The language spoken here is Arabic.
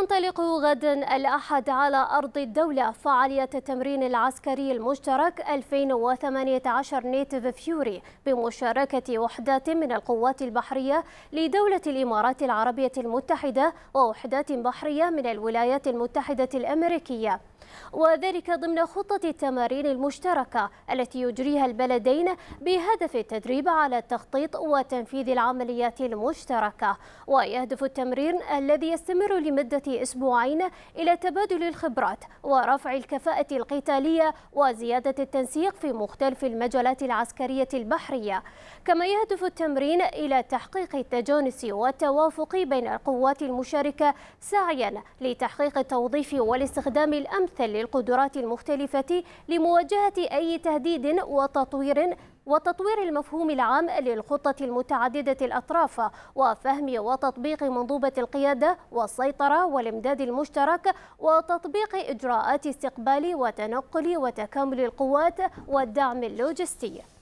تنطلق غدا الأحد على أرض الدولة فعالية التمرين العسكري المشترك 2018 نيتف فيوري بمشاركة وحدات من القوات البحرية لدولة الإمارات العربية المتحدة ووحدات بحرية من الولايات المتحدة الأمريكية وذلك ضمن خطة التمارين المشتركة التي يجريها البلدين بهدف التدريب على التخطيط وتنفيذ العمليات المشتركة ويهدف التمرين الذي يستمر لمدة أسبوعين إلى تبادل الخبرات ورفع الكفاءة القتالية وزيادة التنسيق في مختلف المجالات العسكرية البحرية كما يهدف التمرين إلى تحقيق التجانس والتوافق بين القوات المشاركة سعيا لتحقيق التوظيف والاستخدام الأمثل للقدرات المختلفة لمواجهة أي تهديد وتطوير وتطوير المفهوم العام للخطة المتعددة الأطراف وفهم وتطبيق منظومة القيادة والسيطرة والإمداد المشترك وتطبيق إجراءات استقبال وتنقل وتكامل القوات والدعم اللوجستي